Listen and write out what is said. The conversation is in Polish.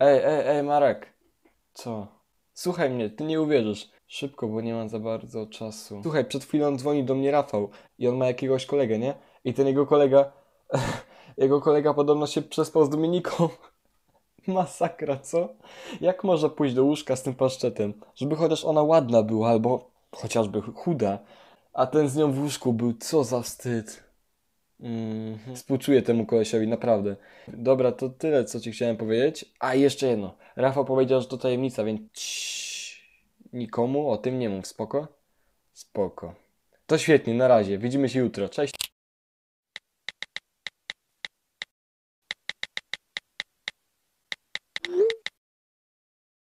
Ej, ej, ej, Marek. Co? Słuchaj mnie, ty nie uwierzysz. Szybko, bo nie mam za bardzo czasu. Słuchaj, przed chwilą dzwoni do mnie Rafał i on ma jakiegoś kolegę, nie? I ten jego kolega... jego kolega podobno się przespał z Dominiką. Masakra, co? Jak może pójść do łóżka z tym paszczetem? Żeby chociaż ona ładna była, albo chociażby chuda. A ten z nią w łóżku był, co za wstyd. Mm, współczuję temu kolesiowi, naprawdę. Dobra, to tyle, co Ci chciałem powiedzieć. A jeszcze jedno. Rafał powiedział, że to tajemnica, więc ciii, nikomu o tym nie mów. Spoko? Spoko. To świetnie, na razie. Widzimy się jutro. Cześć.